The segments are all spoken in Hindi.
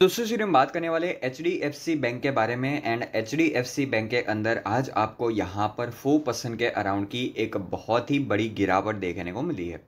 दोस्तों सीरीज हम बात करने वाले H D F C bank के बारे में and H D F C bank के अंदर आज आपको यहाँ पर फोर परसेंट के अराउंड की एक बहुत ही बड़ी गिरावट देखने को मिली है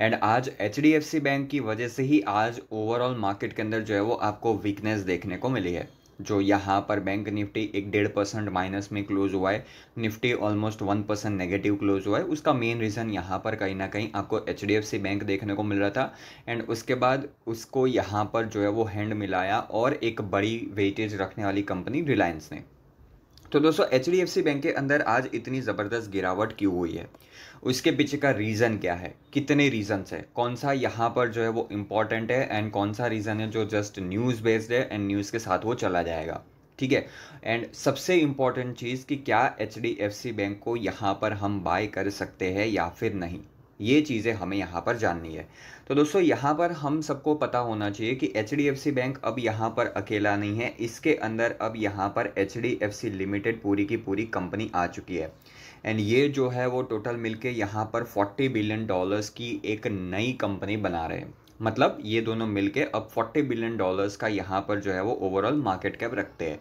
एंड आज H D F C bank की वजह से ही आज ओवरऑल मार्केट के अंदर जो है वो आपको वीकनेस देखने को मिली है जो यहाँ पर बैंक निफ्टी एक डेढ़ परसेंट माइनस में क्लोज हुआ है Nifty almost one percent negative close हुआ है उसका मेन रीज़न यहाँ पर कहीं ना कहीं आपको H D F C bank देखने को मिल रहा था एंड उसके बाद उसको यहाँ पर जो है वो हैंड मिलाया और एक बड़ी वेटेज रखने वाली कंपनी रिलायंस ने तो दोस्तों एच बैंक के अंदर आज इतनी ज़बरदस्त गिरावट क्यों हुई है उसके पीछे का रीज़न क्या है कितने रीज़न्स है कौन सा यहाँ पर जो है वो इम्पॉर्टेंट है एंड कौन सा रीज़न है जो जस्ट न्यूज़ बेस्ड है एंड न्यूज़ के साथ वो चला जाएगा ठीक है एंड सबसे इम्पॉर्टेंट चीज़ कि क्या एच बैंक को यहाँ पर हम बाय कर सकते हैं या फिर नहीं ये चीज़ें हमें यहाँ पर जाननी है तो दोस्तों यहाँ पर हम सबको पता होना चाहिए कि एच बैंक अब यहाँ पर अकेला नहीं है इसके अंदर अब यहाँ पर एच लिमिटेड पूरी की पूरी कंपनी आ चुकी है एंड ये जो है वो टोटल मिलके यहाँ पर 40 बिलियन डॉलर्स की एक नई कंपनी बना रहे हैं मतलब ये दोनों मिलके अब 40 बिलियन डॉलर्स का यहाँ पर जो है वो ओवरऑल मार्केट कैप रखते हैं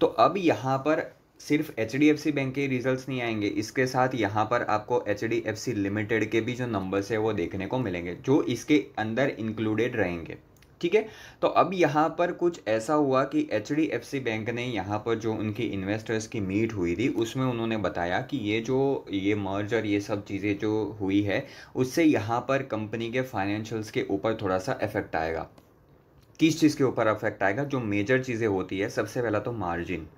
तो अब यहाँ पर सिर्फ H D F C bank के रिजल्ट नहीं आएंगे इसके साथ यहाँ पर आपको H D F C limited के भी जो नंबर्स है वो देखने को मिलेंगे जो इसके अंदर इंक्लूडेड रहेंगे ठीक है तो अब यहाँ पर कुछ ऐसा हुआ कि H D F C bank ने यहाँ पर जो उनकी इन्वेस्टर्स की मीट हुई थी उसमें उन्होंने बताया कि ये जो ये मर्ज और ये सब चीज़ें जो हुई है उससे यहाँ पर कंपनी के फाइनेंशियल्स के ऊपर थोड़ा सा इफेक्ट आएगा किस चीज़ के ऊपर इफेक्ट आएगा जो मेजर चीज़ें होती है सबसे पहला तो मार्जिन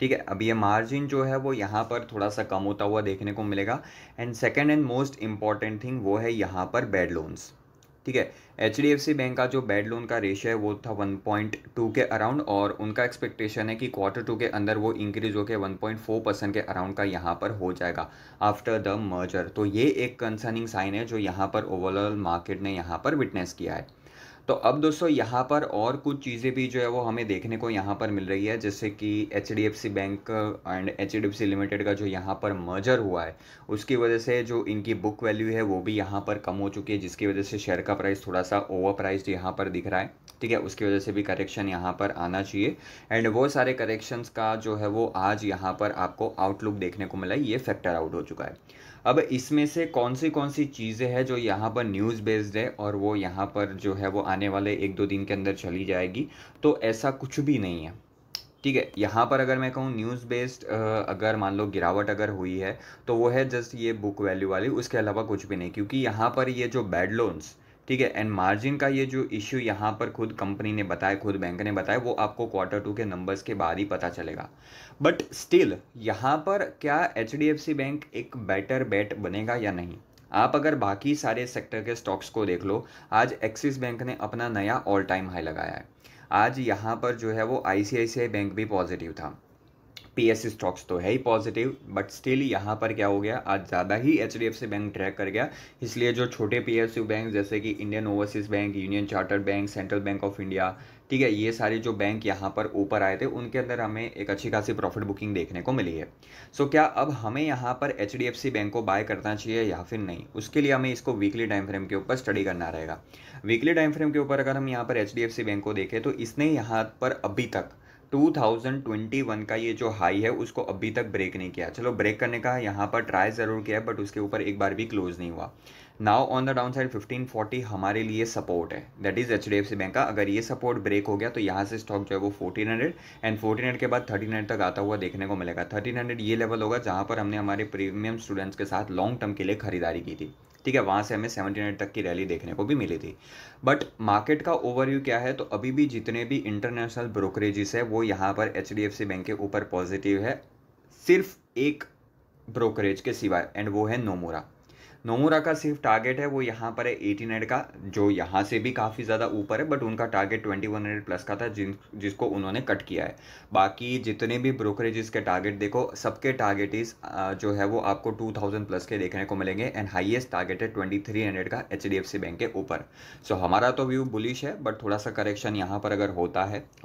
ठीक है अब ये मार्जिन जो है वो यहाँ पर थोड़ा सा कम होता हुआ देखने को मिलेगा and second and most important thing वो है यहाँ पर बैड लोन्स ठीक है H D F C bank का जो बेड लोन का रेशियो है वो था वन पॉइंट टू के अराउंड और उनका एक्सपेक्टेशन है कि क्वार्टर टू के अंदर वो इंक्रीज होकर वन पॉइंट फोर परसेंट के अराउंड का यहाँ पर हो जाएगा आफ्टर द मर्जर तो ये एक कंसर्निंग साइन है जो यहाँ पर ओवरऑल मार्केट ने यहाँ पर विटनेस किया है तो अब दोस्तों यहाँ पर और कुछ चीज़ें भी जो है वो हमें देखने को यहाँ पर मिल रही है जैसे कि H bank and H limited का जो यहाँ पर मर्जर हुआ है उसकी वजह से जो इनकी बुक वैल्यू है वो भी यहाँ पर कम हो चुकी है जिसकी वजह से शेयर का प्राइस थोड़ा सा ओवर प्राइस यहाँ पर दिख रहा है ठीक है उसकी वजह से भी करेक्शन यहाँ पर आना चाहिए एंड वो सारे करेक्शंस का जो है वो आज यहाँ पर आपको आउटलुक देखने को मिला ये फैक्टर आउट हो चुका है अब इसमें से कौन सी कौन सी चीज़ें हैं जो यहाँ पर न्यूज़ बेस्ड है और वो यहाँ पर जो है वो आने वाले एक दो दिन के अंदर चली जाएगी तो ऐसा कुछ भी नहीं है ठीक है यहाँ पर अगर मैं कहूँ न्यूज़ बेस्ड अगर मान लो गिरावट अगर हुई है तो वो है जस्ट ये बुक वैल्यू वाली उसके अलावा कुछ भी नहीं क्योंकि यहाँ पर ये जो बैड लोन्स ठीक है एंड मार्जिन का ये जो इश्यू यहाँ पर खुद कंपनी ने बताया खुद बैंक ने बताया वो आपको क्वार्टर टू के नंबर्स के बाद ही पता चलेगा बट स्टिल यहाँ पर क्या एच बैंक एक बेटर बेट बनेगा या नहीं आप अगर बाकी सारे सेक्टर के स्टॉक्स को देख लो आज एक्सिस बैंक ने अपना नया ऑल टाइम हाई लगाया है आज यहाँ पर जो है वो आई बैंक भी पॉजिटिव था पी एस स्टॉक्स तो है ही पॉजिटिव बट स्टिल यहाँ पर क्या हो गया आज ज़्यादा ही H D F C bank track कर गया इसलिए जो छोटे पी एस बैंक जैसे कि Indian Overseas Bank Union Chartered Bank Central Bank of India ठीक है ये सारे जो बैंक यहाँ पर ऊपर आए थे उनके अंदर हमें एक अच्छी खासी प्रॉफिट बुकिंग देखने को मिली है सो so, क्या अब हमें यहाँ पर H D F C bank को बाय करना चाहिए या फिर नहीं उसके लिए हमें इसको वीकली टाइम फ्रेम के ऊपर स्टडी करना रहेगा वीकली टाइम फ्रेम के ऊपर अगर हम यहाँ पर H D F C bank को देखें तो इसने यहाँ पर अभी तक 2021 का ये जो हाई है उसको अभी तक ब्रेक नहीं किया चलो ब्रेक करने का यहाँ पर ट्राई ज़रूर किया बट उसके ऊपर एक बार भी क्लोज नहीं हुआ now on the down side fifteen forty हमारे लिए सपोर्ट है that is H D F C bank का अगर ये सपोर्ट ब्रेक हो गया तो यहाँ से स्टॉक जो है वो फोर्टीन हंड्रेड एंड 1400 के बाद थर्टीन तक आता हुआ देखने को मिलेगा थर्टीन हंड्रेड ये लेवल होगा जहाँ पर हमने हमारे प्रीमियम स्टूडेंट्स के साथ लॉन्ग टर्म के लिए खरीदारी की थी ठीक है वहाँ से हमें सेवेंटी नाइन तक की रैली देखने को भी मिली थी बट मार्केट का ओवरव्यू क्या है तो अभी भी जितने भी इंटरनेशनल ब्रोकरेजेस है वो यहाँ पर एच बैंक के ऊपर पॉजिटिव है सिर्फ एक ब्रोकरेज के सिवाय एंड वो है नोमोरा नोमुरा का सिर्फ टारगेट है वो यहाँ पर है एटीन हंड्रेड का जो यहाँ से भी काफ़ी ज़्यादा ऊपर है बट उनका target twenty one hundred plus का था जिन जिसको उन्होंने कट किया है बाकी जितने भी ब्रोकरेजेस के टारगेट देखो सबके टारगेट इस जो है वो आपको टू थाउजेंड प्लस के देखने को मिलेंगे एंड हाइएस्ट टारगेट है ट्वेंटी थ्री हंड्रेड का H D F C bank के ऊपर सो so, हमारा तो व्यू बुलिश है बट थोड़ा सा करेक्शन यहाँ पर अगर होता है